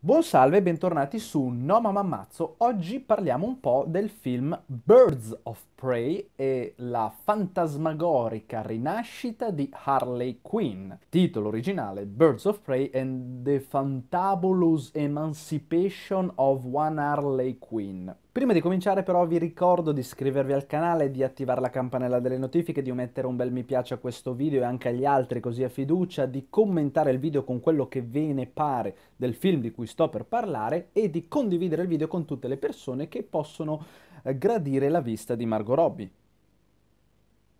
Buon salve e bentornati su No Mamma Ammazzo. Oggi parliamo un po' del film Birds of Prey e la fantasmagorica rinascita di Harley Quinn. Titolo originale Birds of Prey and the Fantabulous Emancipation of One Harley Quinn. Prima di cominciare però vi ricordo di iscrivervi al canale, di attivare la campanella delle notifiche, di mettere un bel mi piace a questo video e anche agli altri così a fiducia, di commentare il video con quello che ve ne pare del film di cui sto per parlare e di condividere il video con tutte le persone che possono eh, gradire la vista di Margot Robbie.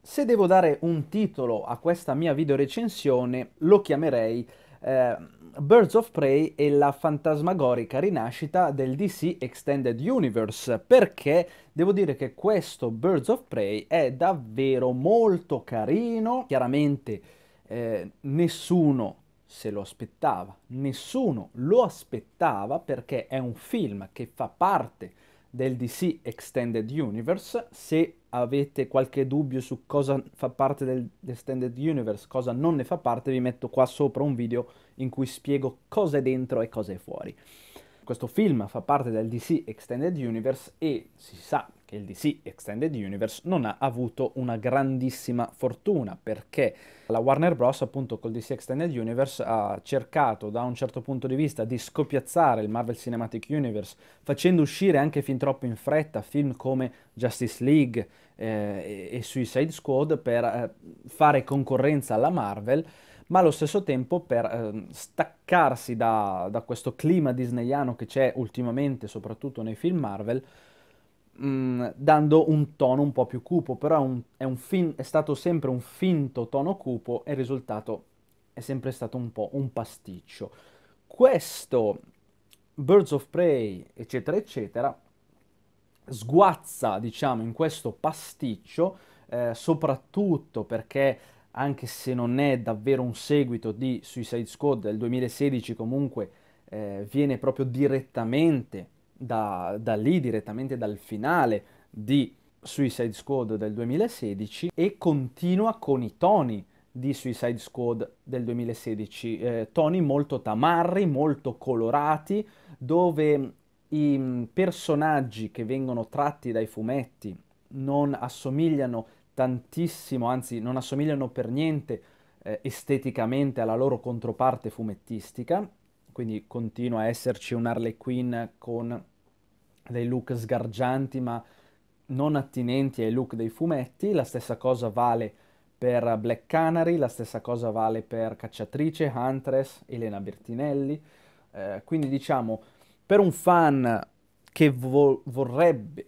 Se devo dare un titolo a questa mia videorecensione lo chiamerei eh, Birds of Prey e la fantasmagorica rinascita del DC Extended Universe, perché devo dire che questo Birds of Prey è davvero molto carino, chiaramente eh, nessuno se lo aspettava, nessuno lo aspettava perché è un film che fa parte del DC Extended Universe. Se avete qualche dubbio su cosa fa parte dell'Extended Universe, cosa non ne fa parte, vi metto qua sopra un video in cui spiego cosa è dentro e cosa è fuori questo film fa parte del DC Extended Universe e si sa che il DC Extended Universe non ha avuto una grandissima fortuna perché la Warner Bros. appunto col DC Extended Universe ha cercato da un certo punto di vista di scopiazzare il Marvel Cinematic Universe facendo uscire anche fin troppo in fretta film come Justice League eh, e, Suicide Squad per eh, fare concorrenza alla Marvel ma allo stesso tempo per eh, staccarsi da, da, questo clima disneyano che c'è ultimamente, soprattutto nei film Marvel, mh, mm, dando un tono un po' più cupo, però è, un, è, un fin, è stato sempre un finto tono cupo e il risultato è sempre stato un po' un pasticcio. Questo Birds of Prey, eccetera, eccetera, sguazza, diciamo, in questo pasticcio, eh, soprattutto perché anche se non è davvero un seguito di Suicide Squad del 2016, comunque eh, viene proprio direttamente da, da, lì, direttamente dal finale di Suicide Squad del 2016 e continua con i toni di Suicide Squad del 2016, eh, toni molto tamarri, molto colorati, dove i mm, personaggi che vengono tratti dai fumetti non assomigliano a tantissimo, anzi non assomigliano per niente eh, esteticamente alla loro controparte fumettistica, quindi continua a esserci un Harley Quinn con dei look sgargianti ma non attinenti ai look dei fumetti, la stessa cosa vale per Black Canary, la stessa cosa vale per Cacciatrice, Huntress, Elena Bertinelli, eh, quindi diciamo per un fan che vo- vorrebbe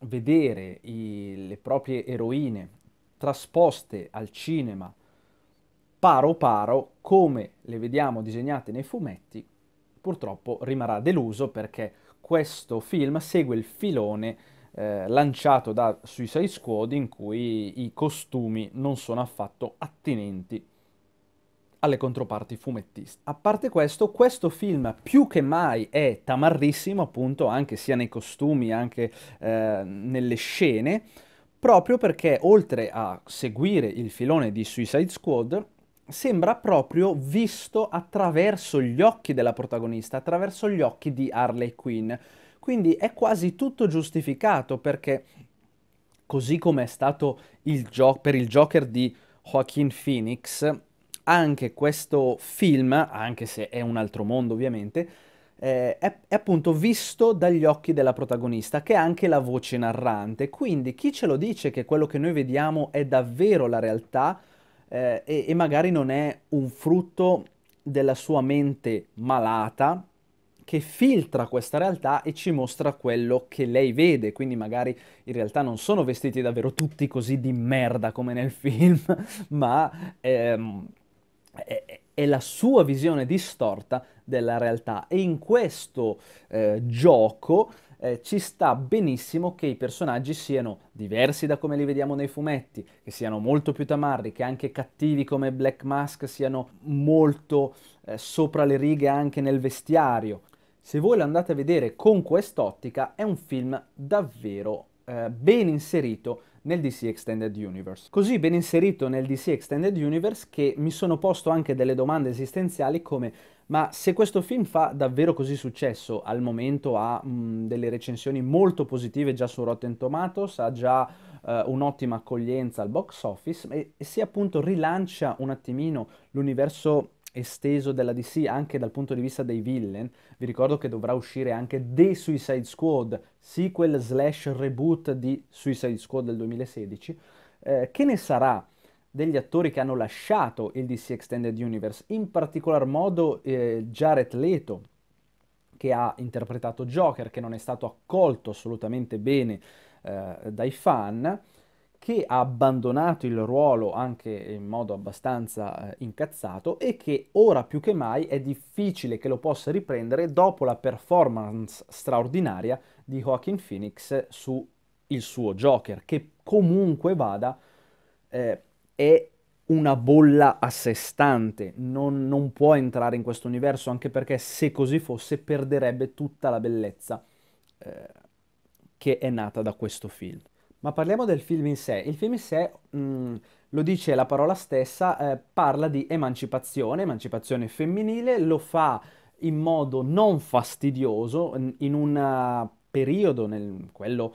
vedere i, le proprie eroine trasposte al cinema paro paro come le vediamo disegnate nei fumetti, purtroppo rimarrà deluso perché questo film segue il filone eh, lanciato da Suicide Squad in cui i costumi non sono affatto attinenti alle controparti fumettiste. A parte questo, questo film più che mai è tamarrissimo, appunto, anche sia nei costumi, anche eh, nelle scene, proprio perché oltre a seguire il filone di Suicide Squad, sembra proprio visto attraverso gli occhi della protagonista, attraverso gli occhi di Harley Quinn. Quindi è quasi tutto giustificato perché così come è stato il per il Joker di Joaquin Phoenix, anche questo film, anche se è un altro mondo ovviamente, eh, è, è, appunto visto dagli occhi della protagonista, che è anche la voce narrante. Quindi chi ce lo dice che quello che noi vediamo è davvero la realtà eh, e, e magari non è un frutto della sua mente malata che filtra questa realtà e ci mostra quello che lei vede, quindi magari in realtà non sono vestiti davvero tutti così di merda come nel film, ma ehm, è, è la sua visione distorta della realtà e in questo eh, gioco eh, ci sta benissimo che i personaggi siano diversi da come li vediamo nei fumetti, che siano molto più tamarri, che anche cattivi come Black Mask siano molto eh, sopra le righe anche nel vestiario. Se voi lo andate a vedere con quest'ottica è un film davvero eh, ben inserito nel DC Extended Universe. Così ben inserito nel DC Extended Universe che mi sono posto anche delle domande esistenziali come ma se questo film fa davvero così successo, al momento ha mh, delle recensioni molto positive già su Rotten Tomatoes, ha già eh, un'ottima accoglienza al box office e, e se appunto rilancia un attimino l'universo esteso della DC anche dal punto di vista dei villain. Vi ricordo che dovrà uscire anche The Suicide Squad, sequel slash reboot di Suicide Squad del 2016. Eh, che ne sarà degli attori che hanno lasciato il DC Extended Universe, in particolar modo eh, Jared Leto, che ha interpretato Joker, che non è stato accolto assolutamente bene eh, dai fan, che ha abbandonato il ruolo anche in modo abbastanza eh, incazzato e che ora più che mai è difficile che lo possa riprendere dopo la performance straordinaria di Joaquin Phoenix su il suo Joker, che comunque vada eh, è una bolla a sé stante, non, non può entrare in questo universo anche perché se così fosse perderebbe tutta la bellezza eh, che è nata da questo film. Ma parliamo del film in sé. Il film in sé, mh, mm, lo dice la parola stessa, eh, parla di emancipazione, emancipazione femminile, lo fa in modo non fastidioso, in un eh, periodo, nel, quello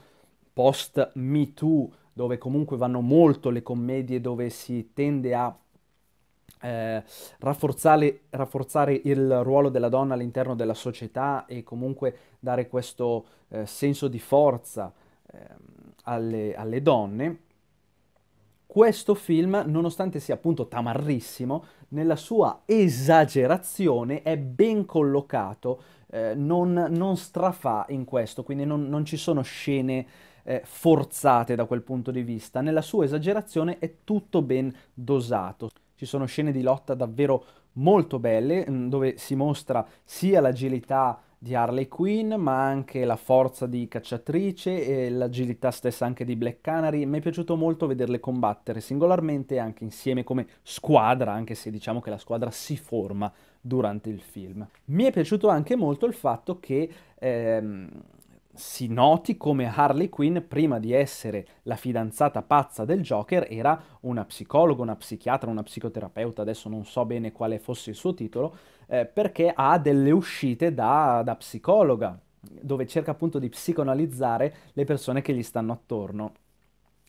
post Me Too, dove comunque vanno molto le commedie, dove si tende a eh, rafforzare, rafforzare, il ruolo della donna all'interno della società e comunque dare questo eh, senso di forza Ehm, alle, alle donne, questo film, nonostante sia appunto tamarrissimo, nella sua esagerazione è ben collocato, eh, non, non, strafà in questo, quindi non, non ci sono scene eh, forzate da quel punto di vista. Nella sua esagerazione è tutto ben dosato. Ci sono scene di lotta davvero molto belle, mm, dove si mostra sia l'agilità di Harley Quinn, ma anche la forza di Cacciatrice e l'agilità stessa anche di Black Canary. Mi è piaciuto molto vederle combattere singolarmente e anche insieme come squadra, anche se diciamo che la squadra si forma durante il film. Mi è piaciuto anche molto il fatto che ehm, si noti come Harley Quinn, prima di essere la fidanzata pazza del Joker, era una psicologa, una psichiatra, una psicoterapeuta, adesso non so bene quale fosse il suo titolo, eh, perché ha delle uscite da, da psicologa, dove cerca appunto di psicoanalizzare le persone che gli stanno attorno.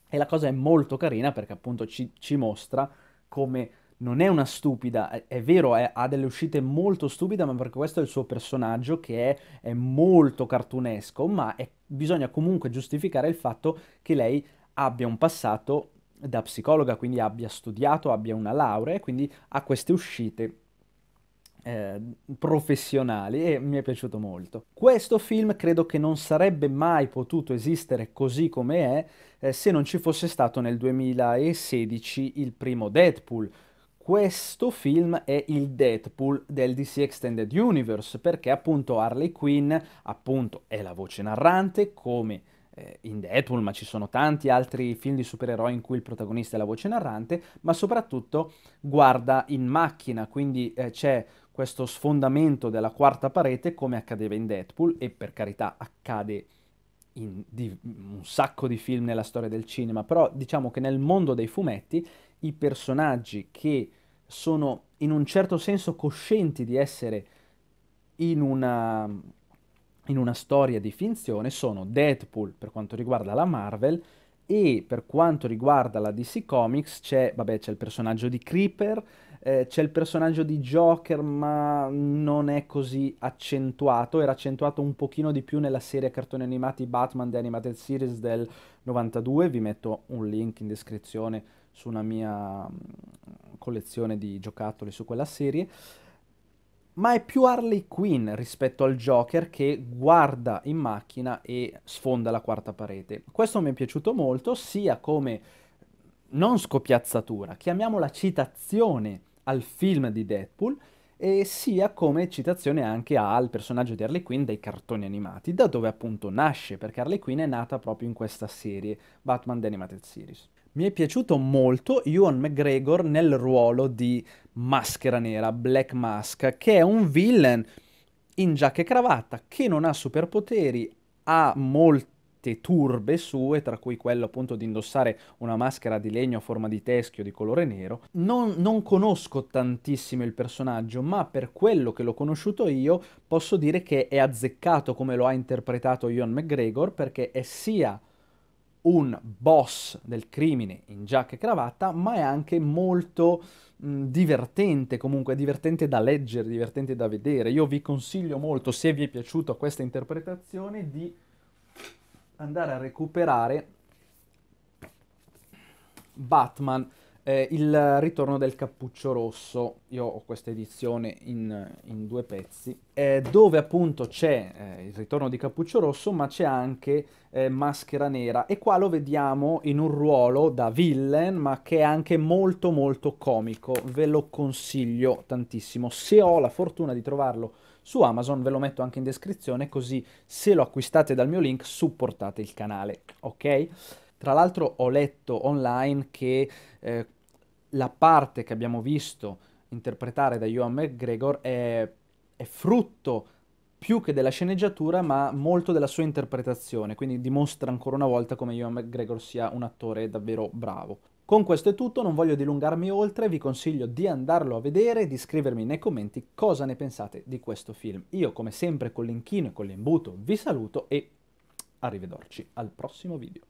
E la cosa è molto carina perché appunto ci, ci mostra come non è una stupida, è, è vero, è, ha delle uscite molto stupide, ma perché questo è il suo personaggio che è, è molto cartunesco, ma bisogna comunque giustificare il fatto che lei abbia un passato da psicologa, quindi abbia studiato, abbia una laurea e quindi ha queste uscite Ehm, professionali e mi è piaciuto molto. Questo film credo che non sarebbe mai potuto esistere così come è eh, se non ci fosse stato nel 2016 il primo Deadpool. Questo film è il Deadpool del DC Extended Universe perché appunto Harley Quinn appunto è la voce narrante come eh, in Deadpool, ma ci sono tanti altri film di supereroi in cui il protagonista è la voce narrante, ma soprattutto guarda in macchina, quindi eh, c'è questo sfondamento della quarta parete come accadeva in Deadpool e per carità accade in di, un sacco di film nella storia del cinema, però diciamo che nel mondo dei fumetti i personaggi che sono in un certo senso coscienti di essere in una, in una storia di finzione sono Deadpool per quanto riguarda la Marvel e per quanto riguarda la DC Comics c'è, vabbè, c'è il personaggio di Creeper, eh, c'è il personaggio di Joker ma non è così accentuato, era accentuato un pochino di più nella serie cartoni animati Batman The Animated Series del 92, vi metto un link in descrizione su una mia mm, collezione di giocattoli su quella serie ma è più Harley Quinn rispetto al Joker che guarda in macchina e sfonda la quarta parete. Questo mi è piaciuto molto sia come non scopiazzatura, chiamiamola citazione al film di Deadpool, e sia come citazione anche al personaggio di Harley Quinn dei cartoni animati, da dove appunto nasce, perché Harley Quinn è nata proprio in questa serie, Batman The Animated Series. Mi è piaciuto molto Ewan McGregor nel ruolo di Maschera Nera, Black Mask, che è un villain in giacca e cravatta, che non ha superpoteri, ha molto scelte turbe sue, tra cui quello appunto di indossare una maschera di legno a forma di teschio di colore nero. Non, non conosco tantissimo il personaggio, ma per quello che l'ho conosciuto io posso dire che è azzeccato come lo ha interpretato Ian McGregor, perché è sia un boss del crimine in giacca e cravatta, ma è anche molto mh, divertente, comunque divertente da leggere, divertente da vedere. Io vi consiglio molto, se vi è piaciuta questa interpretazione, di andare a recuperare Batman eh, il ritorno del cappuccio rosso, io ho questa edizione in, in due pezzi, eh, dove appunto c'è eh, il ritorno di cappuccio rosso, ma c'è anche eh, maschera nera e qua lo vediamo in un ruolo da villain, ma che è anche molto molto comico, ve lo consiglio tantissimo. Se ho la fortuna di trovarlo su Amazon, ve lo metto anche in descrizione, così se lo acquistate dal mio link supportate il canale, ok? Tra l'altro ho letto online che eh, la parte che abbiamo visto interpretare da Johan McGregor è, è frutto più che della sceneggiatura, ma molto della sua interpretazione, quindi dimostra ancora una volta come Ewan McGregor sia un attore davvero bravo. Con questo è tutto, non voglio dilungarmi oltre, vi consiglio di andarlo a vedere e di scrivermi nei commenti cosa ne pensate di questo film. Io come sempre con l'inchino e con l'imbuto vi saluto e arrivederci al prossimo video.